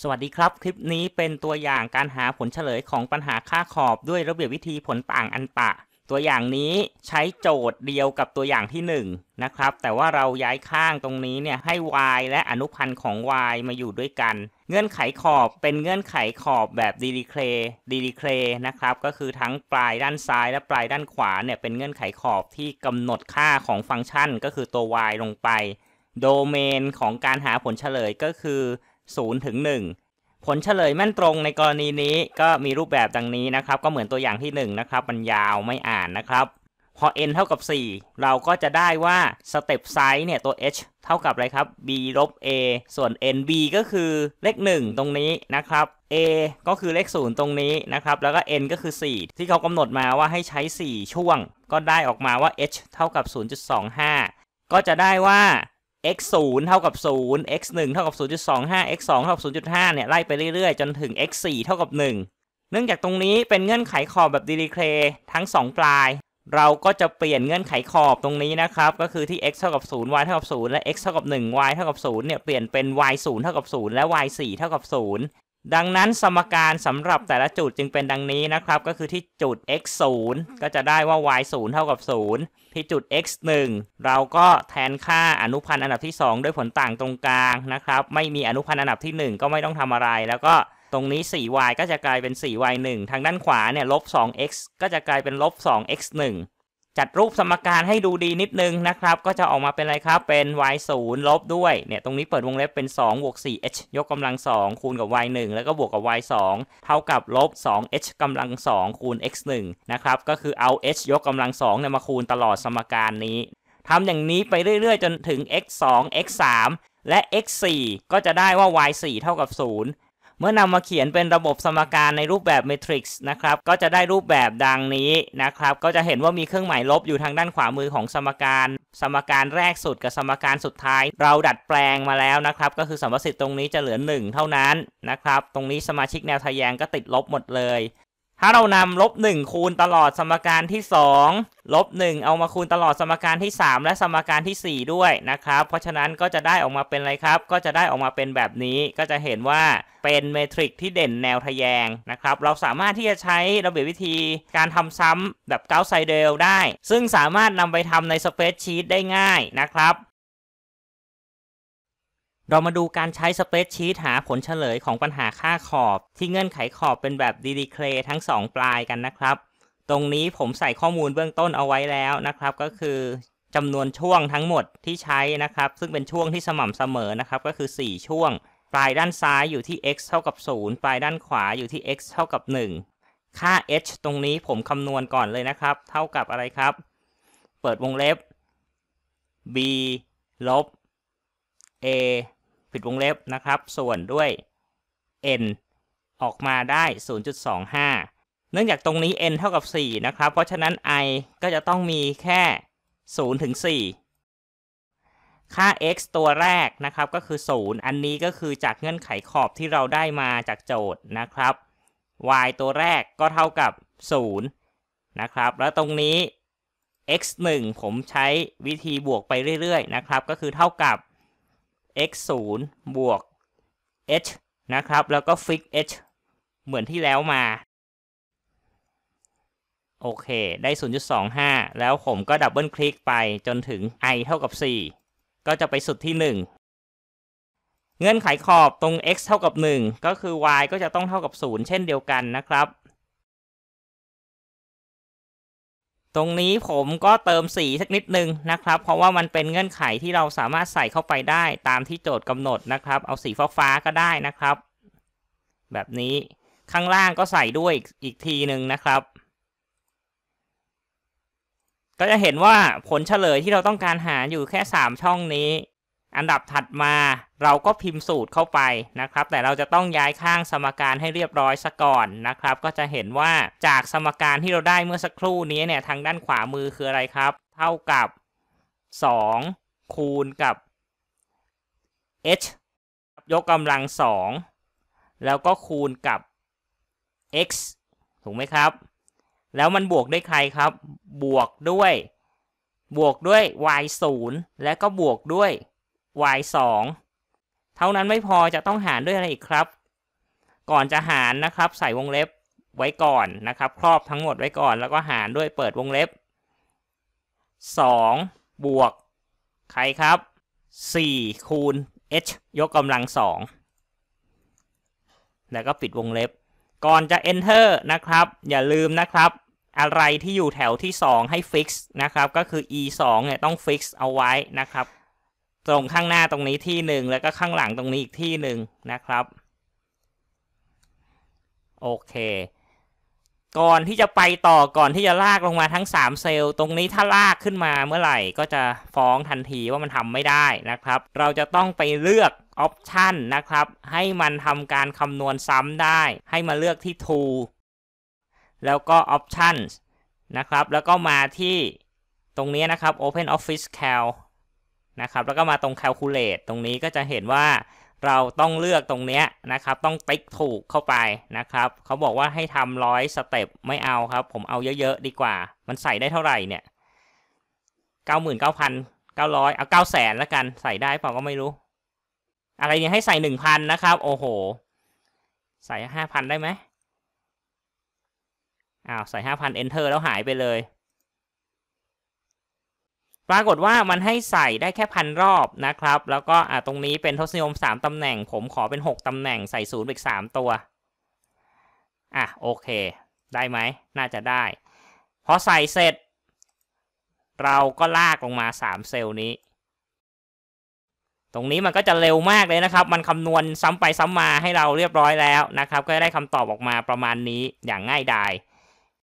สวัสดีครับ คลิปนี้เป็นตัวอย่างการหาผลเฉลยของปัญหาค่าขอบด้วยระเบียบวิธีผลต่างอันตะตัวอย่างนี้ใช้โจทย์เดียวกับตัวอย่างที่1นนะครับแต่ว่าเราย้ายข้างตรงนี้เนี่ยให้ y และอนุพันธ์ของ y มาอยู่ด้วยกัน เงื่อนไขขอบ เป็นเงื่อนไขขอบแบบดีลีเคลดีลีเคลนะครับก็คือทั้งปลายด้านซ้ายและปลายด้านขวาเนี่ยเป็นเงื่อนไขขอบที่กำหนดค่าของฟังก์ชันก็คือตัว y ลงไป โดเมนของการหาผลเฉลยก็คือ0ถึง1ผลเฉลยแม่นตรงในกรณีนี้ก็มีรูปแบบดังนี้นะครับ ก็เหมือนตัวอย่างที่1นะครับมันยาวไม่อ่านนะครับ พอ n เท่ากับ 4 เราก็จะได้ว่าสเต็ปไซส์เนี่ยตัว h เท่ากับอะไรครับ b ลบ a ส่วน nb ก็คือเลข1 ตรงนี้นะครับ a ก็คือเลข0ตรงนี้นะครับ แล้วก็ n ก็คือ 4 ที่เขากำหนดมาว่าให้ใช้ 4 ช่วง ก็ได้ออกมาว่า h เท่ากับ0.25 ก็จะได้ว่า x 0เท่ากับ0 x 1เท่ากับ0.25 x 2เท่ากับ0.5เนี่ย ไล่ ไป เรื่อย ๆ จนถึง x 4เท่ากับ1เนื่องจากตรงนี้เป็น เงื่อน ไข ขอบแบบดีลีเคทั้ง 2 ปลาย เราก็จะเปลี่ยน เงื่อน ไข ขอบตรงนี้ นะครับ ก็คือ ที่ x เท่ากับ0 y เท่ากับ0และ x เท่ากับ1 y เท่ากับ0เนี่ย เปลี่ยนเป็น y 0เท่ากับ0และ y 4เท่ากับ0ดังนั้นสมการสำหรับแต่ละจุดจึงเป็นดังนี้นะครับก็คือที่จุด x 0ก็จะได้ว่า y 0เท่ากับ 0 ที่จุด x 1เราก็แทนค่าอนุพันธ์อันดับที่ 2 ด้วยผลต่างตรงกลางนะครับไม่มีอนุพันธ์อันดับที่ 1 ก็ไม่ต้องทำอะไร แล้วก็ตรงนี้ 4y ก็จะกลายเป็น 4y 1ทางด้านขวาเนี่ยลบ 2x ก็จะกลายเป็นลบ 2x 1จัดรูปสมการให้ดูดีนิดนึงนะครับก็จะออกมาเป็นอะไรครับเป็น y 0ลบด้วยเนี่ยตรงนี้เปิดวงเล็บเป็น 2 บวก4 h ยกกำลัง 2 คูณกับ y 1 แล้วก็บวกกับ y 2 เท่ากับลบ2 h กำลัง 2 คูณ x 1นะครับก็คือเอา h ยกกำลัง 2 เนี่ยมาคูณตลอดสมการนี้ทำอย่างนี้ไปเรื่อยๆ จนถึง x 2 x 3 และ x 4 ก็จะได้ว่า y 4 เท่ากับ 0เมื่อนำมาเขียนเป็นระบบสมการในรูปแบบเมทริกซ์นะครับก็จะได้รูปแบบดังนี้นะครับ ก็จะเห็นว่ามีเครื่องหมายลบอยู่ทางด้านขวามือของสมการ สมการแรกสุดกับสมการสุดท้าย เราดัดแปลงมาแล้วนะครับ ก็คือสมประสิทธิ์ตรงนี้จะเหลือ1เท่านั้นนะครับ ตรงนี้สมาชิกแนวทะแยงก็ติดลบหมดเลยถ้าเรานำลบ1คูณตลอดสมการที่2ลบ1เอามาคูณตลอดสมการที่ 3 และสมการที่ 4 ด้วยนะครับ เพราะฉะนั้นก็จะได้ออกมาเป็นอะไรครับก็จะได้ออกมาเป็นแบบนี้ก็จะเห็นว่าเป็นเมทริกที่เด่นแนวทะแยงนะครับ เราสามารถที่จะใช้ระเบียบวิธีการทำซ้ำแบบเกาไซเดลได้ ซึ่งสามารถนำไปทำในสเปซชีตได้ง่ายนะครับเรามาดูการใช้สเปซชีตหาผลเฉลยของปัญหาค่าขอบ ที่เงื่อนไขขอบเป็นแบบดีดีเคลทั้ง 2 ปลายกันนะครับ ตรงนี้ผมใส่ข้อมูลเบื้องต้นเอาไว้แล้วนะครับ ก็คือจำนวนช่วงทั้งหมดที่ใช้นะครับ ซึ่งเป็นช่วงที่สม่ำเสมอนะครับ ก็คือ 4 ช่วง ปลายด้านซ้ายอยู่ที่ x เท่ากับ 0 ปลายด้านขวาอยู่ที่ x เท่ากับ 1 ค่า h ตรงนี้ผมคำนวณก่อนเลยนะครับ เท่ากับอะไรครับ เปิดวงเล็บ b ลบ a ปิดวงเล็บนะครับ ส่วนด้วย n ออกมาได้ 0.25 เนื่องจากตรงนี้ n เท่ากับ 4 นะครับ เพราะฉะนั้น i ก็จะต้องมีแค่ 0 ถึง 4 ค่า x ตัวแรกนะครับ ก็คือ 0 อันนี้ก็คือจากเงื่อนไขขอบที่เราได้มาจากโจทย์นะครับ y ตัวแรกก็เท่ากับ 0 นะครับ แล้วตรงนี้ x 1ผมใช้วิธีบวกไปเรื่อยๆ นะครับ ก็คือเท่ากับ x 0บวก h นะครับ แล้วก็ฟิก h เหมือนที่แล้วมา โอเค ได้ 0.25 แล้วผมก็ดับเบิลคลิกไป จนถึง i เท่ากับ 4 ก็จะไปสุดที่ 1 เงื่อนไขขอบตรง x เท่ากับ 1 ก็คือ y ก็จะต้องเท่ากับ 0 เช่นเดียวกันนะครับตรงนี้ผมก็เติมสีสักนิดนึงนะครับ เพราะว่ามันเป็นเงื่อนไขที่เราสามารถใส่เข้าไปได้ตามที่โจทย์กำหนดนะครับ เอาสีฟ้าฟ้าก็ได้นะครับ แบบนี้ข้างล่างก็ใส่ด้วยอีกทีหนึ่งนะครับ ก็จะเห็นว่าผลเฉลยที่เราต้องการหาอยู่แค่3ช่องนี้อันดับถัดมาเราก็พิมพ์สูตรเข้าไปนะครับ แต่เราจะต้องย้ายข้างสมการให้เรียบร้อยซะก่อนนะครับก็จะเห็นว่าจากสมการที่เราได้เมื่อสักครู่นี้เนี่ยทางด้านขวามือคืออะไรครับ เท่ากับ 2 คูณกับ h ยกกำลัง 2 แล้วก็คูณกับ x ถูกไหมครับ แล้วมันบวกด้วยใครครับบวกด้วย บวกด้วย y 0และก็บวกด้วย y 2เท่านั้นไม่พอจะต้องหารด้วยอะไรอีกครับ ก่อนจะหารนะครับ ใส่วงเล็บไว้ก่อนนะครับ ครอบทั้งหมดไว้ก่อนแล้วก็หารด้วยเปิดวงเล็บ 2 บวก ใครครับ 4 คูณ h ยกกำลัง 2 แล้วก็ปิดวงเล็บ ก่อนจะ enter นะครับ อย่าลืมนะครับ อะไรที่อยู่แถวที่ 2 ให้ fix นะครับก็คือ e 2เนี่ยต้อง fix เอาไว้นะครับตรงข้างหน้าตรงนี้ที่หนึ่งแล้วก็ข้างหลังตรงนี้อีกที่หนึ่งนะครับโอเคก่อนที่จะไปต่อก่อนที่จะลากลงมาทั้ง 3 เซลล์ตรงนี้ถ้าลากขึ้นมาเมื่อไหร่ก็จะฟ้องทันทีว่ามันทำไม่ได้นะครับ เราจะต้องไปเลือกออปชันนะครับให้มันทำการคำนวณซ้ำได้ให้มาเลือกที่ to แล้วก็ options นะครับ แล้วก็มาที่ตรงนี้นะครับ Open Office Cal นะครับแล้วก็มาตรง calculate ตรงนี้ก็จะเห็นว่าเราต้องเลือกตรงเนี้ยนะครับต้องติ๊กถูกเข้าไปนะครับ เขาบอกว่าให้ทำร้อยสเต็ปไม่เอาครับผมเอาเยอะๆดีกว่า มันใส่ได้เท่าไหร่เนี่ยเก้าหมื่นเก้าพันเก้าร้อยเอาเก้าแสนละกันใส่ได้เปล่าก็ไม่รู้ อะไรเนี่ยให้ใส่หนึ่งพันนะครับโอ้โห ใส่ห้าพันได้ไหมอ้าวใส่ห้าพัน enter แล้วหายไปเลยปรากฏว่ามันให้ใส่ได้แค่พันรอบนะครับ แล้วก็ตรงนี้เป็นทศนิยม 3ตำแหน่ง ผมขอเป็น 6ตำแหน่งใส่ศูนย์อีก3ตัว อ่ะโอเค ได้ไหมน่าจะได้พอใส่เสร็จ เราก็ลากลงมา 3 เซลล์นี้ ตรงนี้มันก็จะเร็วมากเลยนะครับ มันคำนวณซ้ำไปซ้ำมาให้เราเรียบร้อยแล้วนะครับ ก็ได้คำตอบออกมาประมาณนี้อย่างง่ายดาย